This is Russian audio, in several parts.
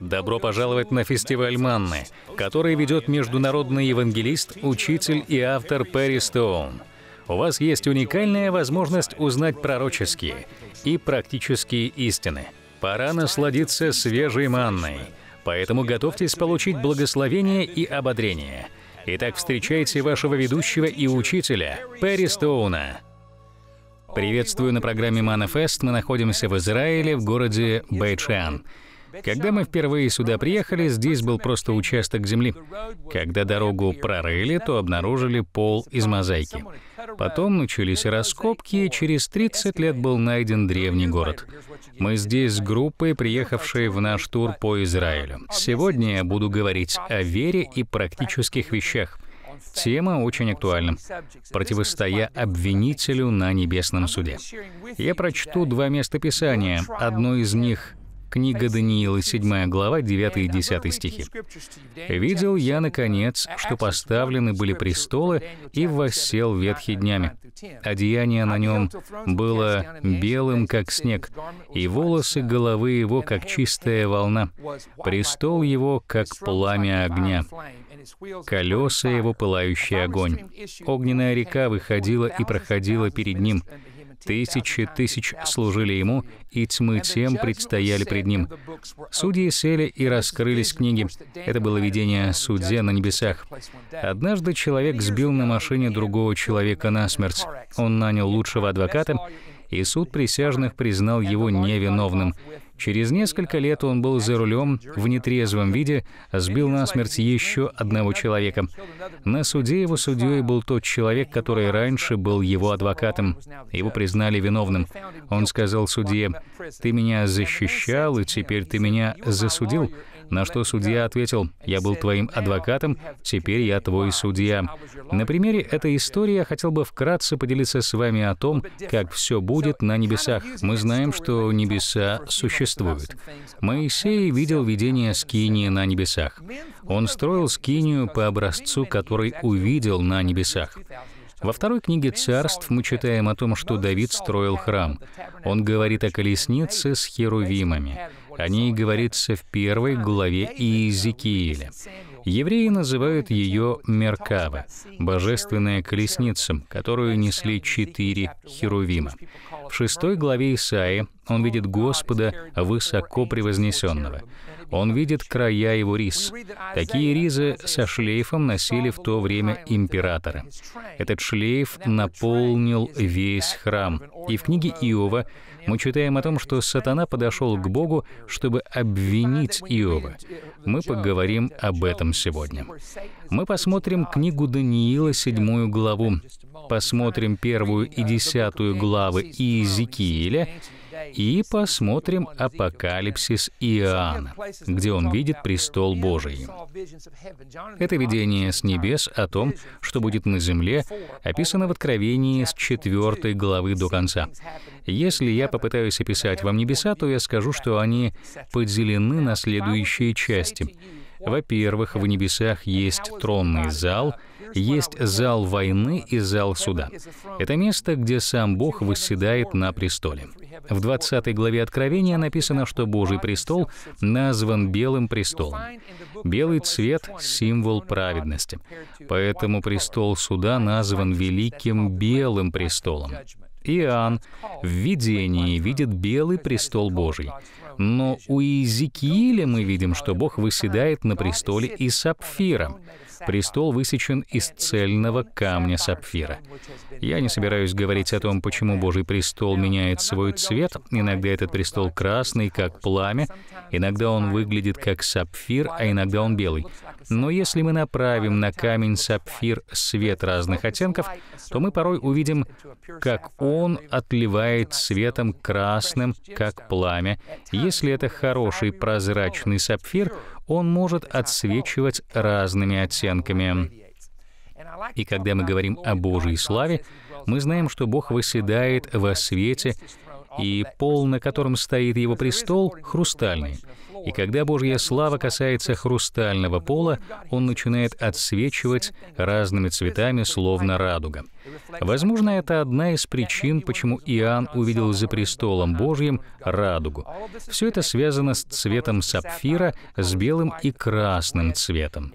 Добро пожаловать на фестиваль Манны, который ведет международный евангелист, учитель и автор Перри Стоун. У вас есть уникальная возможность узнать пророческие и практические истины. Пора насладиться свежей манной, поэтому готовьтесь получить благословение и ободрение. Итак, встречайте вашего ведущего и учителя Перри Стоуна. Приветствую на программе Манафест. Мы находимся в Израиле, в городе Бейчан. Когда мы впервые сюда приехали, здесь был просто участок земли. Когда дорогу прорыли, то обнаружили пол из мозаики. Потом начались раскопки, и через 30 лет был найден древний город. Мы здесь с группой, приехавшей в наш тур по Израилю. Сегодня я буду говорить о вере и практических вещах. Тема очень актуальна. Противостоя обвинителю на небесном суде. Я прочту два места Писания. Одно из них Книга Даниила, 7 глава, 9 и 10 стихи. «Видел я, наконец, что поставлены были престолы, и воссел ветхи днями. Одеяние на нем было белым, как снег, и волосы головы его, как чистая волна, престол его, как пламя огня, колеса его пылающий огонь. Огненная река выходила и проходила перед ним, Тысячи тысяч служили ему, и тьмы тем предстояли пред ним. Судьи сели и раскрылись книги. Это было видение судья на небесах. Однажды человек сбил на машине другого человека насмерть. Он нанял лучшего адвоката, и суд присяжных признал его невиновным. Через несколько лет он был за рулем в нетрезвом виде, сбил насмерть еще одного человека. На суде его судьей был тот человек, который раньше был его адвокатом. Его признали виновным. Он сказал судье, «Ты меня защищал, и теперь ты меня засудил. На что судья ответил, «Я был твоим адвокатом, теперь я твой судья». На примере этой истории я хотел бы вкратце поделиться с вами о том, как все будет на небесах. Мы знаем, что небеса существуют. Моисей видел видение скинии на небесах. Он строил скинию по образцу, который увидел на небесах. Во второй книге «Царств» мы читаем о том, что Давид строил храм. Он говорит о колеснице с херувимами. О ней говорится в первой главе Иезекииля. Евреи называют ее Меркава, божественная колесница, которую несли четыре херувима. В шестой главе Исаи он видит Господа высоко превознесенного. Он видит края его рис. Такие ризы со шлейфом носили в то время императоры. Этот шлейф наполнил весь храм. И в книге Иова мы читаем о том, что сатана подошел к Богу, чтобы обвинить Иова. Мы поговорим об этом сегодня. Мы посмотрим книгу Даниила, седьмую главу посмотрим первую и десятую главы Иезекииля и посмотрим Апокалипсис Иоанна, где он видит престол Божий. Это видение с небес о том, что будет на земле, описано в Откровении с 4 главы до конца. Если я попытаюсь описать вам небеса, то я скажу, что они поделены на следующие части. Во-первых, в небесах есть тронный зал — есть зал войны и зал суда. Это место, где сам Бог восседает на престоле. В 20 главе Откровения написано, что Божий престол назван Белым престолом. Белый цвет — символ праведности. Поэтому престол суда назван Великим Белым престолом. Иоанн в видении видит белый престол Божий. Но у Иезекииля мы видим, что Бог выседает на престоле и сапфиром. Престол высечен из цельного камня сапфира. Я не собираюсь говорить о том, почему Божий престол меняет свой цвет. Иногда этот престол красный, как пламя, иногда он выглядит как сапфир, а иногда он белый. Но если мы направим на камень сапфир свет разных оттенков, то мы порой увидим, как он отливает цветом красным, как пламя. Если это хороший прозрачный сапфир, он может отсвечивать разными оттенками. И когда мы говорим о Божьей славе, мы знаем, что Бог выседает во свете, и пол, на котором стоит его престол, хрустальный. И когда Божья слава касается хрустального пола, он начинает отсвечивать разными цветами, словно радуга. Возможно, это одна из причин, почему Иоанн увидел за престолом Божьим радугу. Все это связано с цветом сапфира, с белым и красным цветом.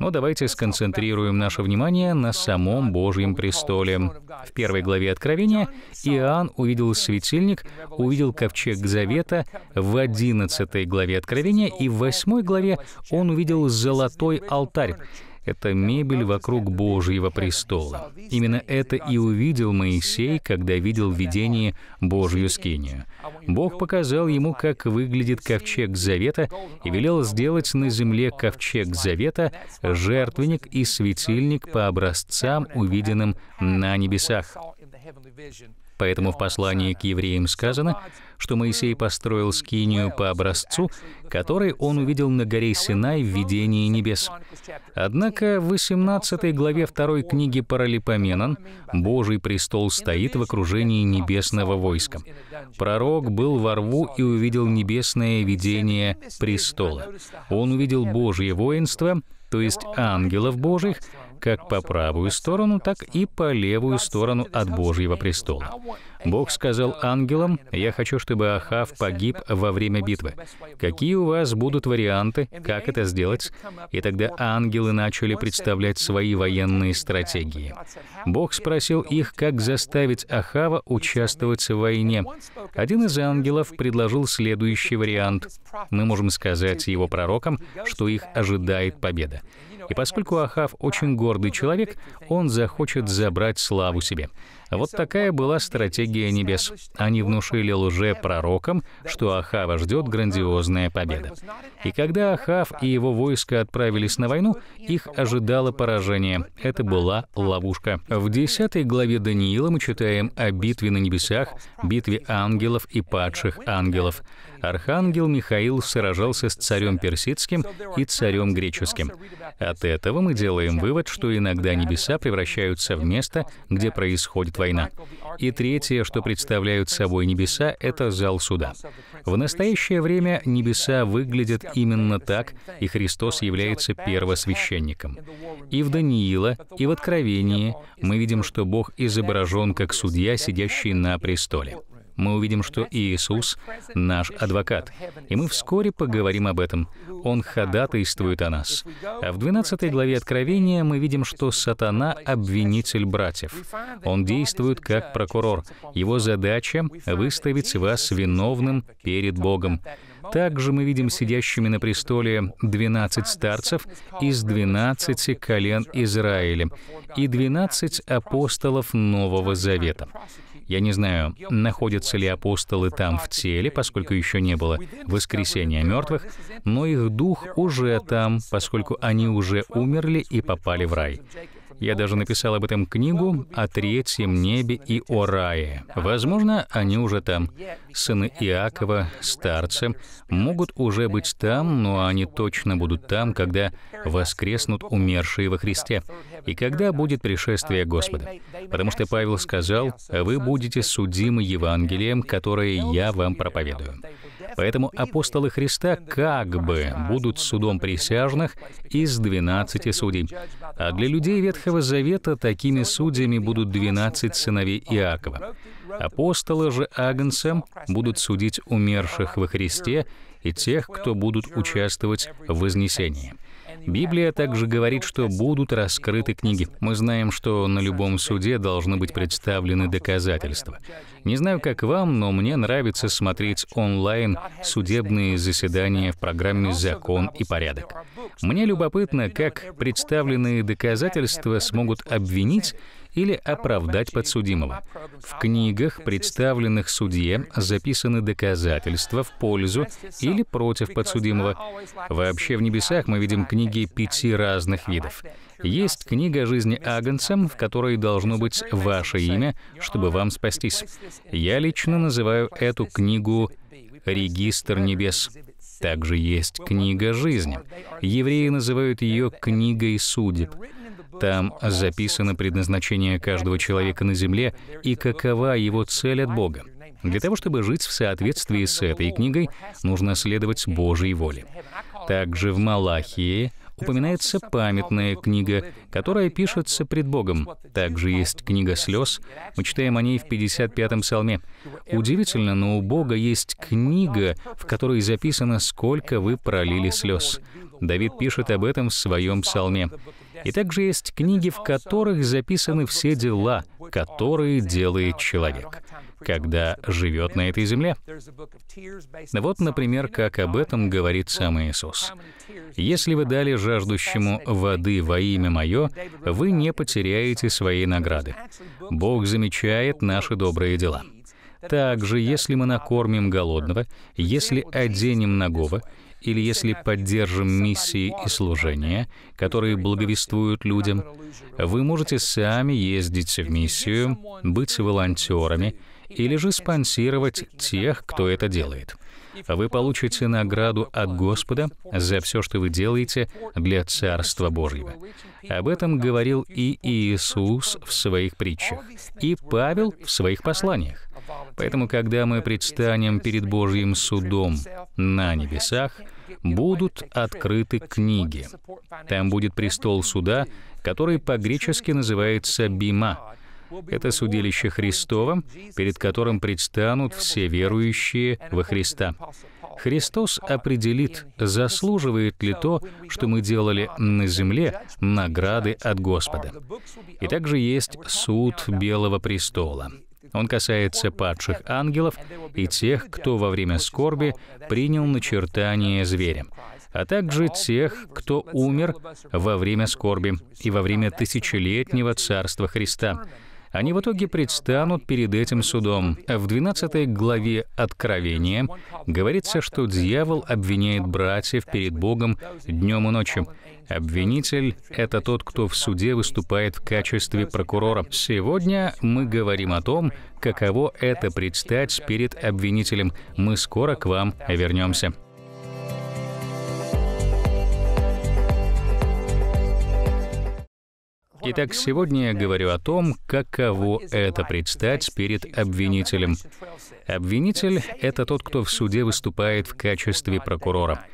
Но ну, давайте сконцентрируем наше внимание на самом Божьем престоле. В первой главе Откровения Иоанн увидел светильник, увидел ковчег Завета, в 11 главе Откровения и в 8 главе он увидел золотой алтарь это мебель вокруг Божьего престола. Именно это и увидел Моисей, когда видел в видении Божью скинию. Бог показал ему, как выглядит ковчег завета, и велел сделать на земле ковчег завета, жертвенник и светильник по образцам, увиденным на небесах. Поэтому в послании к евреям сказано, что Моисей построил скинию по образцу, который он увидел на горе Синай в видении небес. Однако в 18 главе 2 книги Паралипоменон Божий престол стоит в окружении небесного войска. Пророк был во рву и увидел небесное видение престола. Он увидел Божье воинство, то есть ангелов Божьих, как по правую сторону, так и по левую сторону от Божьего престола. Бог сказал ангелам, «Я хочу, чтобы Ахав погиб во время битвы. Какие у вас будут варианты, как это сделать?» И тогда ангелы начали представлять свои военные стратегии. Бог спросил их, как заставить Ахава участвовать в войне. Один из ангелов предложил следующий вариант. Мы можем сказать его пророкам, что их ожидает победа. И поскольку Ахав очень гордый человек, он захочет забрать славу себе. Вот такая была стратегия небес. Они внушили лже-пророкам, что Ахава ждет грандиозная победа. И когда Ахав и его войско отправились на войну, их ожидало поражение. Это была ловушка. В 10 главе Даниила мы читаем о битве на небесах, битве ангелов и падших ангелов. Архангел Михаил сражался с царем персидским и царем греческим. От этого мы делаем вывод, что иногда небеса превращаются в место, где происходит война. И третье, что представляют собой небеса, это зал суда. В настоящее время небеса выглядят именно так, и Христос является первосвященником. И в Даниила, и в Откровении мы видим, что Бог изображен как судья, сидящий на престоле мы увидим, что Иисус — наш адвокат. И мы вскоре поговорим об этом. Он ходатайствует о нас. А в 12 главе Откровения мы видим, что сатана — обвинитель братьев. Он действует как прокурор. Его задача — выставить вас виновным перед Богом. Также мы видим сидящими на престоле 12 старцев из 12 колен Израиля и 12 апостолов Нового Завета. Я не знаю, находятся ли апостолы там в теле, поскольку еще не было воскресения мертвых, но их дух уже там, поскольку они уже умерли и попали в рай. Я даже написал об этом книгу о третьем небе и о рае. Возможно, они уже там сыны Иакова, старцы, могут уже быть там, но они точно будут там, когда воскреснут умершие во Христе, и когда будет пришествие Господа. Потому что Павел сказал, «Вы будете судимы Евангелием, которое я вам проповедую». Поэтому апостолы Христа как бы будут судом присяжных из 12 судей. А для людей Ветхого Завета такими судьями будут 12 сыновей Иакова. Апостолы же Агнцем будут судить умерших во Христе и тех, кто будут участвовать в Вознесении. Библия также говорит, что будут раскрыты книги. Мы знаем, что на любом суде должны быть представлены доказательства. Не знаю, как вам, но мне нравится смотреть онлайн судебные заседания в программе «Закон и порядок». Мне любопытно, как представленные доказательства смогут обвинить или оправдать подсудимого. В книгах, представленных судье, записаны доказательства в пользу или против подсудимого. Вообще в небесах мы видим книги пяти разных видов. Есть книга жизни Агнцем, в которой должно быть ваше имя, чтобы вам спастись. Я лично называю эту книгу «Регистр небес». Также есть книга жизни. Евреи называют ее «книгой судеб». Там записано предназначение каждого человека на земле и какова его цель от Бога. Для того, чтобы жить в соответствии с этой книгой, нужно следовать Божьей воле. Также в Малахии упоминается памятная книга, которая пишется пред Богом. Также есть книга слез, мы читаем о ней в 55-м псалме. Удивительно, но у Бога есть книга, в которой записано, сколько вы пролили слез. Давид пишет об этом в своем псалме. И также есть книги, в которых записаны все дела, которые делает человек, когда живет на этой земле. Вот, например, как об этом говорит сам Иисус. «Если вы дали жаждущему воды во имя Мое, вы не потеряете своей награды. Бог замечает наши добрые дела». Также, если мы накормим голодного, если оденем нагого, или если поддержим миссии и служения, которые благовествуют людям, вы можете сами ездить в миссию, быть волонтерами или же спонсировать тех, кто это делает. Вы получите награду от Господа за все, что вы делаете для Царства Божьего. Об этом говорил и Иисус в своих притчах, и Павел в своих посланиях. Поэтому, когда мы предстанем перед Божьим судом на небесах, будут открыты книги. Там будет престол суда, который по-гречески называется «бима». Это судилище Христова, перед которым предстанут все верующие во Христа. Христос определит, заслуживает ли то, что мы делали на земле, награды от Господа. И также есть суд Белого престола. Он касается падших ангелов и тех, кто во время скорби принял начертание зверем, а также тех, кто умер во время скорби и во время тысячелетнего Царства Христа. Они в итоге предстанут перед этим судом. В 12 главе Откровения говорится, что дьявол обвиняет братьев перед Богом днем и ночью — Обвинитель — это тот, кто в суде выступает в качестве прокурора. Сегодня мы говорим о том, каково это предстать перед обвинителем. Мы скоро к вам вернемся. Итак, сегодня я говорю о том, каково это предстать перед обвинителем. Обвинитель — это тот, кто в суде выступает в качестве прокурора.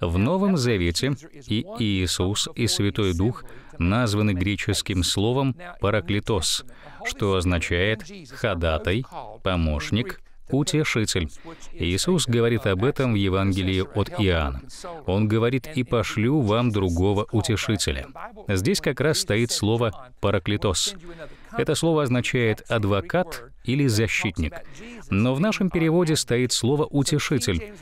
В Новом Завете и Иисус, и Святой Дух названы греческим словом «параклитос», что означает «ходатай», «помощник», «утешитель». Иисус говорит об этом в Евангелии от Иоанна. Он говорит «и пошлю вам другого утешителя». Здесь как раз стоит слово «параклитос». Это слово означает «адвокат» или «защитник». Но в нашем переводе стоит слово «утешитель».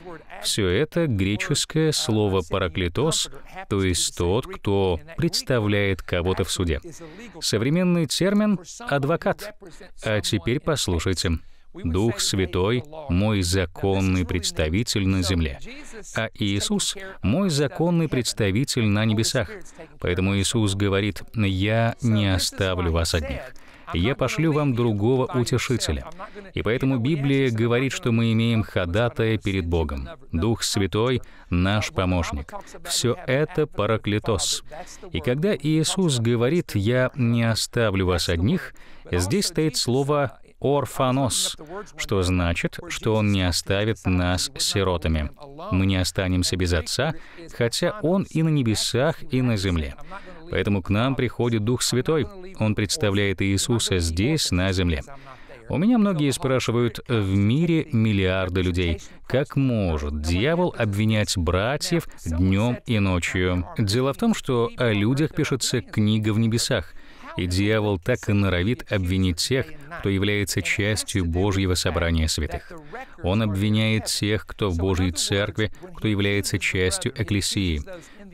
Все это греческое слово «параклитос», то есть тот, кто представляет кого-то в суде. Современный термин «адвокат». А теперь послушайте. Дух Святой — мой законный представитель на земле, а Иисус — мой законный представитель на небесах. Поэтому Иисус говорит, «Я не оставлю вас одних» я пошлю вам другого утешителя. И поэтому Библия говорит, что мы имеем ходатая перед Богом. Дух Святой — наш помощник. Все это Параклитос. И когда Иисус говорит «Я не оставлю вас одних», здесь стоит слово «орфанос», что значит, что Он не оставит нас сиротами. Мы не останемся без Отца, хотя Он и на небесах, и на земле. Поэтому к нам приходит Дух Святой. Он представляет Иисуса здесь, на земле. У меня многие спрашивают, в мире миллиарды людей. Как может дьявол обвинять братьев днем и ночью? Дело в том, что о людях пишется книга в небесах. И дьявол так и норовит обвинить тех, кто является частью Божьего собрания святых. Он обвиняет тех, кто в Божьей церкви, кто является частью Экклесии.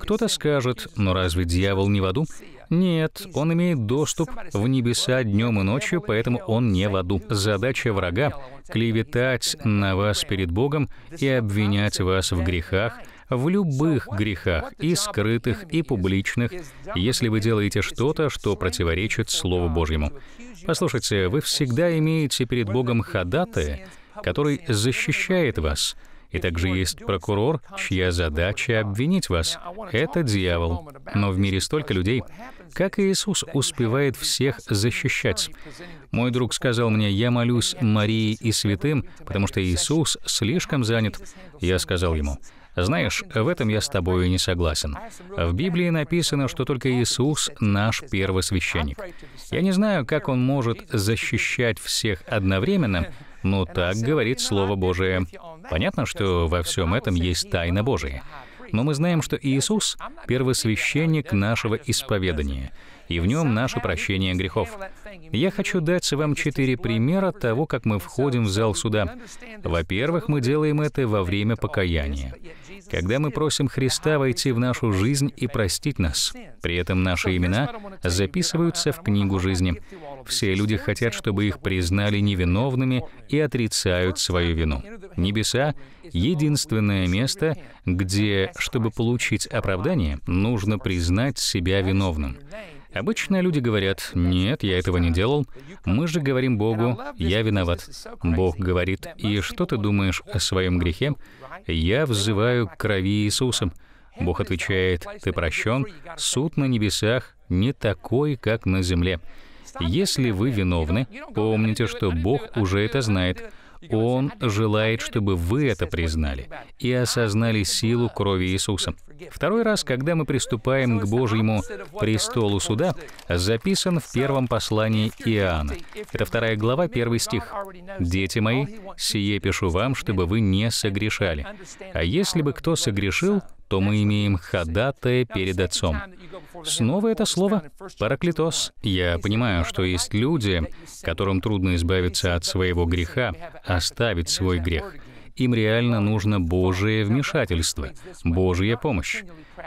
Кто-то скажет, но разве дьявол не в аду? Нет, он имеет доступ в небеса днем и ночью, поэтому он не в аду. Задача врага — клеветать на вас перед Богом и обвинять вас в грехах, в любых грехах, и скрытых, и публичных, если вы делаете что-то, что противоречит Слову Божьему. Послушайте, вы всегда имеете перед Богом ходатая, который защищает вас — и также есть прокурор, чья задача обвинить вас. Это дьявол. Но в мире столько людей, как и Иисус успевает всех защищать. Мой друг сказал мне, я молюсь Марии и святым, потому что Иисус слишком занят. Я сказал ему, знаешь, в этом я с тобой не согласен. В Библии написано, что только Иисус — наш первосвященник. Я не знаю, как Он может защищать всех одновременно, но ну, так говорит Слово Божие. Понятно, что во всем этом есть тайна Божия. Но мы знаем, что Иисус — первосвященник нашего исповедания, и в нем наше прощение грехов. Я хочу дать вам четыре примера того, как мы входим в зал суда. Во-первых, мы делаем это во время покаяния. Когда мы просим Христа войти в нашу жизнь и простить нас, при этом наши имена записываются в книгу жизни. Все люди хотят, чтобы их признали невиновными и отрицают свою вину. Небеса — единственное место, где, чтобы получить оправдание, нужно признать себя виновным. Обычно люди говорят, нет, я этого не делал. Мы же говорим Богу, я виноват. Бог говорит, и что ты думаешь о своем грехе? Я взываю к крови Иисуса. Бог отвечает, ты прощен, суд на небесах не такой, как на земле. Если вы виновны, помните, что Бог уже это знает. Он желает, чтобы вы это признали и осознали силу крови Иисуса. Второй раз, когда мы приступаем к Божьему престолу суда, записан в первом послании Иоанна. Это вторая глава, первый стих. «Дети мои, сие пишу вам, чтобы вы не согрешали. А если бы кто согрешил, то мы имеем ходатая перед Отцом. Снова это слово «параклитос». Я понимаю, что есть люди, которым трудно избавиться от своего греха, оставить свой грех. Им реально нужно Божие вмешательство, Божья помощь.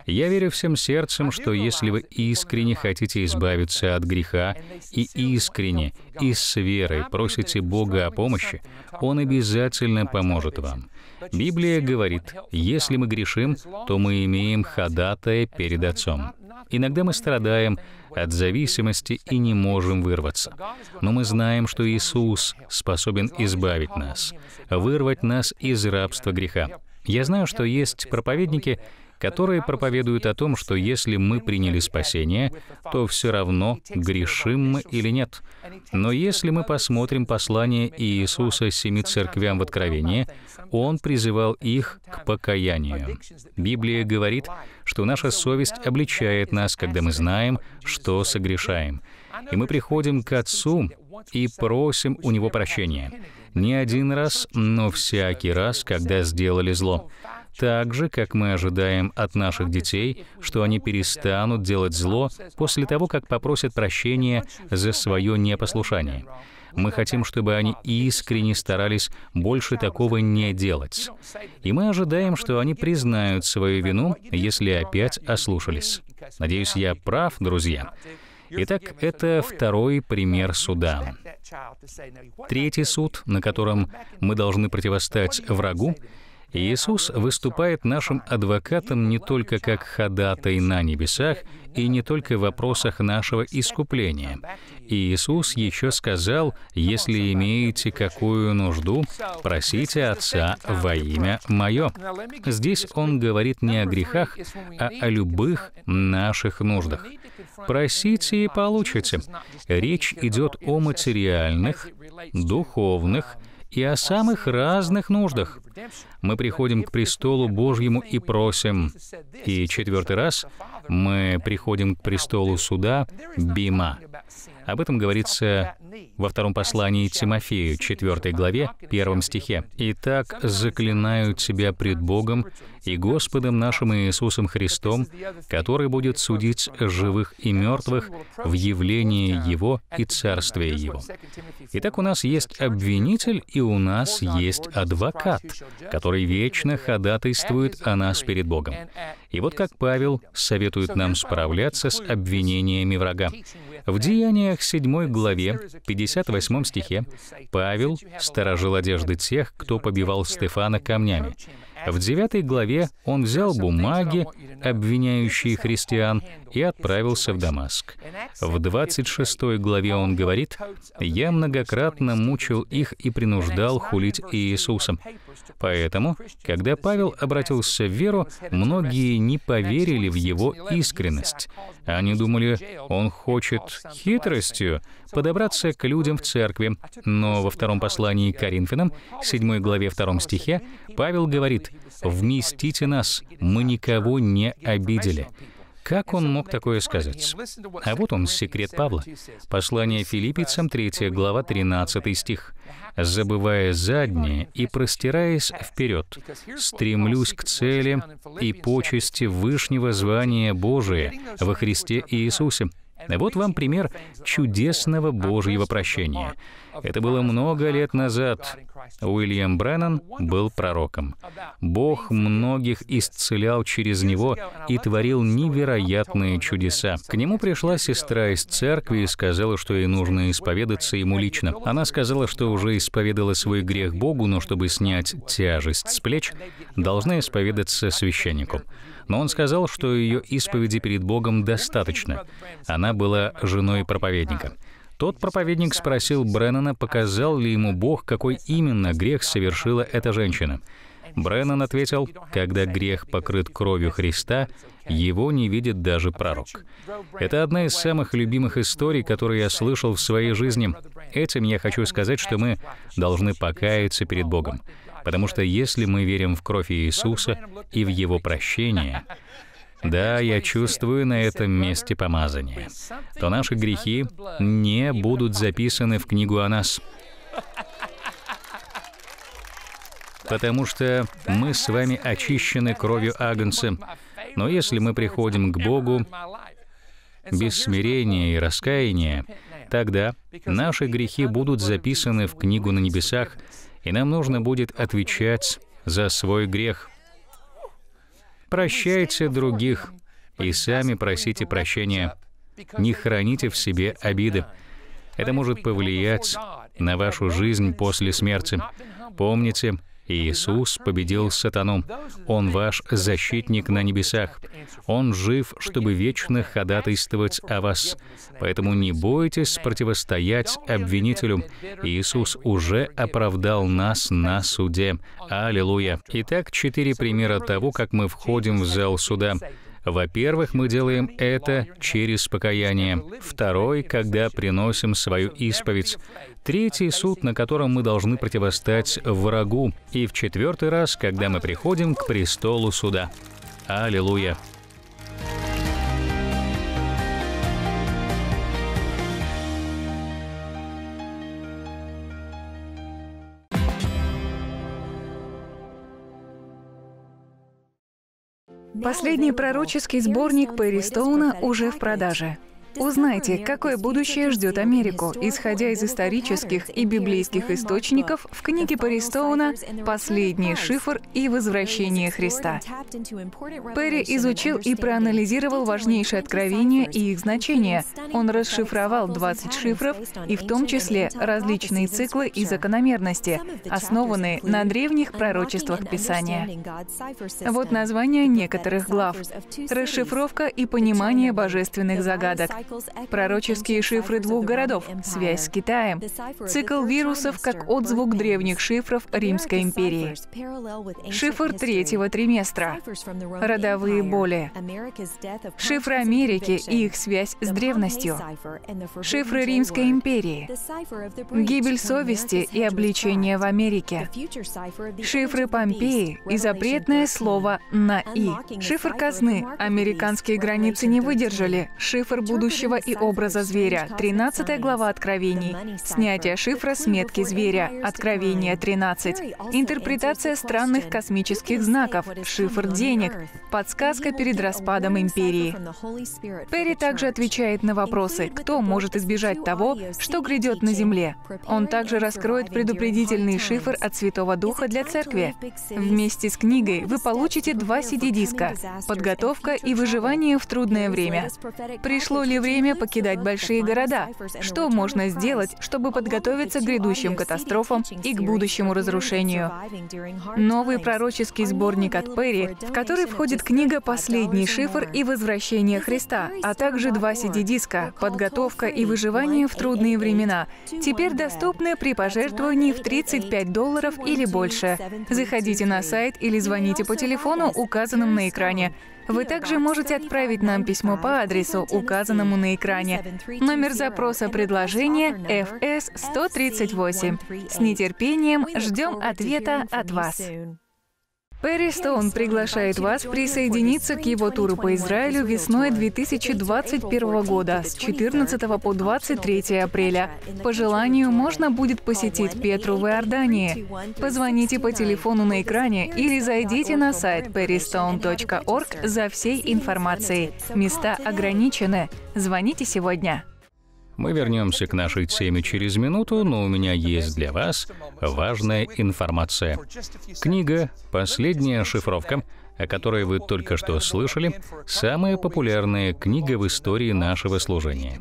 Я верю всем сердцем, что если вы искренне хотите избавиться от греха и искренне и с верой просите Бога о помощи, Он обязательно поможет вам. Библия говорит, если мы грешим, то мы имеем ходатая перед Отцом. Иногда мы страдаем от зависимости и не можем вырваться. Но мы знаем, что Иисус способен избавить нас, вырвать нас из рабства греха. Я знаю, что есть проповедники, которые проповедуют о том, что если мы приняли спасение, то все равно грешим мы или нет. Но если мы посмотрим послание Иисуса семи церквям в Откровении, Он призывал их к покаянию. Библия говорит, что наша совесть обличает нас, когда мы знаем, что согрешаем. И мы приходим к Отцу и просим у Него прощения. Не один раз, но всякий раз, когда сделали зло. Так же, как мы ожидаем от наших детей, что они перестанут делать зло после того, как попросят прощения за свое непослушание. Мы хотим, чтобы они искренне старались больше такого не делать. И мы ожидаем, что они признают свою вину, если опять ослушались. Надеюсь, я прав, друзья. Итак, это второй пример суда. Третий суд, на котором мы должны противостать врагу, Иисус выступает нашим адвокатом не только как ходатай на небесах и не только в вопросах нашего искупления. Иисус еще сказал, если имеете какую нужду, просите Отца во имя Мое. Здесь Он говорит не о грехах, а о любых наших нуждах. Просите и получите. Речь идет о материальных, духовных, и о самых разных нуждах. Мы приходим к престолу Божьему и просим. И четвертый раз мы приходим к престолу суда Бима. Об этом говорится во втором послании Тимофею, 4 главе, 1 стихе. «Итак, заклинаю тебя пред Богом и Господом нашим Иисусом Христом, который будет судить живых и мертвых в явлении Его и Царстве Его». Итак, у нас есть обвинитель и у нас есть адвокат, который вечно ходатайствует о нас перед Богом. И вот как Павел советует нам справляться с обвинениями врага. В Деяниях 7 главе, 58 стихе, Павел сторожил одежды тех, кто побивал Стефана камнями. В 9 главе он взял бумаги, обвиняющие христиан, и отправился в Дамаск. В 26 главе он говорит, «Я многократно мучил их и принуждал хулить Иисуса». Поэтому, когда Павел обратился в веру, многие не поверили в его искренность. Они думали, он хочет хитростью подобраться к людям в церкви. Но во втором послании к Коринфянам, 7 главе 2 стихе, Павел говорит «Вместите нас, мы никого не обидели». Как он мог такое сказать? А вот он, секрет Павла. Послание филиппийцам, 3 глава, 13 стих. «Забывая заднее и простираясь вперед, стремлюсь к цели и почести Вышнего звания Божия во Христе Иисусе, вот вам пример чудесного Божьего прощения. Это было много лет назад. Уильям Бреннан был пророком. Бог многих исцелял через него и творил невероятные чудеса. К нему пришла сестра из церкви и сказала, что ей нужно исповедаться ему лично. Она сказала, что уже исповедала свой грех Богу, но чтобы снять тяжесть с плеч, должна исповедаться священнику но он сказал, что ее исповеди перед Богом достаточно. Она была женой проповедника. Тот проповедник спросил Бреннана, показал ли ему Бог, какой именно грех совершила эта женщина. Бреннан ответил, «Когда грех покрыт кровью Христа, его не видит даже пророк». Это одна из самых любимых историй, которые я слышал в своей жизни. Этим я хочу сказать, что мы должны покаяться перед Богом. Потому что если мы верим в кровь Иисуса и в Его прощение, да, я чувствую на этом месте помазание, то наши грехи не будут записаны в книгу о нас. Потому что мы с вами очищены кровью Агнца. Но если мы приходим к Богу без смирения и раскаяния, тогда наши грехи будут записаны в книгу на небесах, и нам нужно будет отвечать за свой грех. Прощайте других и сами просите прощения. Не храните в себе обиды. Это может повлиять на вашу жизнь после смерти. Помните, Иисус победил сатану. Он ваш защитник на небесах. Он жив, чтобы вечно ходатайствовать о вас. Поэтому не бойтесь противостоять обвинителю. Иисус уже оправдал нас на суде. Аллилуйя. Итак, четыре примера того, как мы входим в зал суда. Во-первых, мы делаем это через покаяние. Второй, когда приносим свою исповедь. Третий суд, на котором мы должны противостать врагу. И в четвертый раз, когда мы приходим к престолу суда. Аллилуйя! Последний пророческий сборник Перри Стоуна уже в продаже. Узнайте, какое будущее ждет Америку, исходя из исторических и библейских источников в книге Перри Стоуна «Последний шифр и возвращение Христа». Перри изучил и проанализировал важнейшие откровения и их значение. Он расшифровал 20 шифров, и в том числе различные циклы и закономерности, основанные на древних пророчествах Писания. Вот название некоторых глав. Расшифровка и понимание божественных загадок. Пророческие шифры двух городов, связь с Китаем, цикл вирусов как отзвук древних шифров Римской империи, шифр третьего триместра, родовые боли, шифры Америки и их связь с древностью, шифры Римской империи, гибель совести и обличение в Америке, шифры Помпеи и запретное слово на «и», шифр казны, американские границы не выдержали, шифр будущего сущего и образа зверя. 13 глава Откровений. Снятие шифра с метки зверя. Откровение 13. Интерпретация странных космических знаков. Шифр денег. Подсказка перед распадом империи. Перри также отвечает на вопросы, кто может избежать того, что грядет на Земле. Он также раскроет предупредительный шифр от Святого Духа для Церкви. Вместе с книгой вы получите два CD-диска «Подготовка и выживание в трудное время». Пришло ли время покидать большие города. Что можно сделать, чтобы подготовиться к грядущим катастрофам и к будущему разрушению? Новый пророческий сборник от Перри, в который входит книга «Последний шифр» и «Возвращение Христа», а также два CD-диска «Подготовка и выживание в трудные времена», теперь доступны при пожертвовании в 35 долларов или больше. Заходите на сайт или звоните по телефону, указанному на экране. Вы также можете отправить нам письмо по адресу, указанному на экране. Номер запроса предложения FS 138. С нетерпением ждем ответа от вас. Перри Стоун приглашает вас присоединиться к его туру по Израилю весной 2021 года с 14 по 23 апреля. По желанию можно будет посетить Петру в Иордании. Позвоните по телефону на экране или зайдите на сайт perrystown.org за всей информацией. Места ограничены. Звоните сегодня. Мы вернемся к нашей теме через минуту, но у меня есть для вас важная информация. Книга «Последняя шифровка», о которой вы только что слышали, самая популярная книга в истории нашего служения.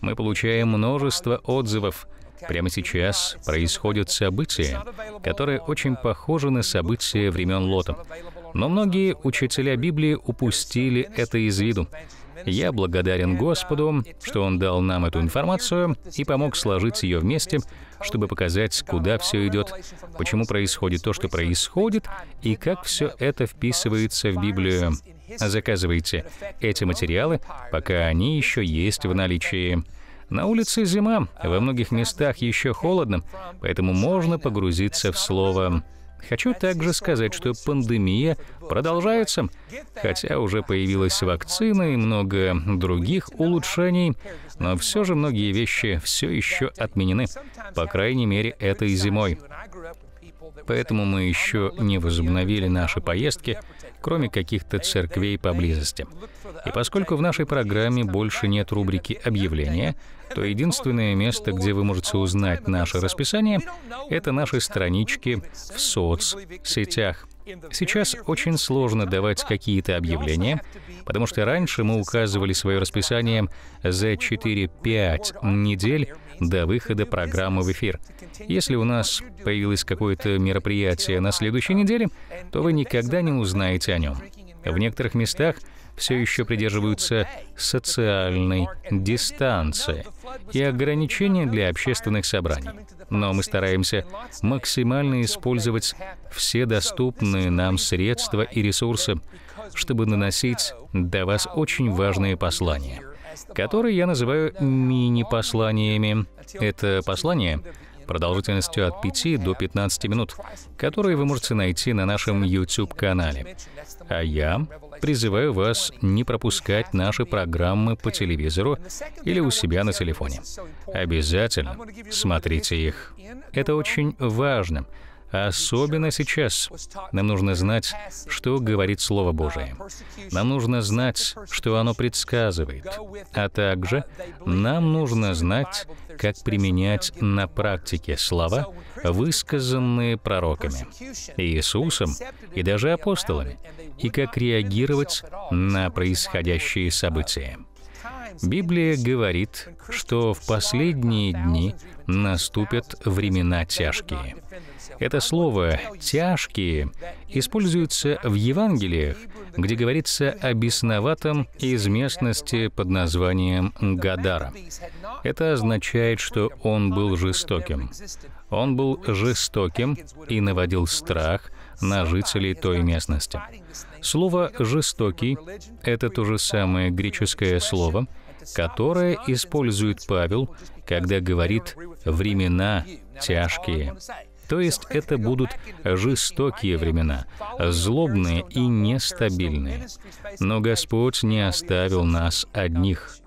Мы получаем множество отзывов. Прямо сейчас происходят события, которые очень похожи на события времен Лота. Но многие учителя Библии упустили это из виду. Я благодарен Господу, что Он дал нам эту информацию и помог сложить ее вместе, чтобы показать, куда все идет, почему происходит то, что происходит, и как все это вписывается в Библию. Заказывайте эти материалы, пока они еще есть в наличии. На улице зима, во многих местах еще холодно, поэтому можно погрузиться в слово. Хочу также сказать, что пандемия продолжается, хотя уже появилась вакцина и много других улучшений, но все же многие вещи все еще отменены, по крайней мере, этой зимой. Поэтому мы еще не возобновили наши поездки, кроме каких-то церквей поблизости. И поскольку в нашей программе больше нет рубрики «Объявления», то единственное место, где вы можете узнать наше расписание, это наши странички в соцсетях. Сейчас очень сложно давать какие-то объявления, потому что раньше мы указывали свое расписание за 4-5 недель до выхода программы в эфир. Если у нас появилось какое-то мероприятие на следующей неделе, то вы никогда не узнаете о нем. В некоторых местах все еще придерживаются социальной дистанции и ограничения для общественных собраний. Но мы стараемся максимально использовать все доступные нам средства и ресурсы, чтобы наносить до вас очень важные послания которые я называю мини-посланиями. Это послание продолжительностью от 5 до 15 минут, которые вы можете найти на нашем YouTube-канале. А я призываю вас не пропускать наши программы по телевизору или у себя на телефоне. Обязательно смотрите их. Это очень важно, Особенно сейчас нам нужно знать, что говорит Слово Божие. Нам нужно знать, что оно предсказывает. А также нам нужно знать, как применять на практике слова, высказанные пророками, Иисусом и даже апостолами, и как реагировать на происходящие события. Библия говорит, что в последние дни наступят времена тяжкие. Это слово «тяжкие» используется в Евангелиях, где говорится о бесноватом из местности под названием Гадара. Это означает, что он был жестоким. Он был жестоким и наводил страх на жителей той местности. Слово «жестокий» — это то же самое греческое слово, которое использует Павел, когда говорит «времена тяжкие». То есть это будут жестокие времена, злобные и нестабильные. Но Господь не оставил нас одних.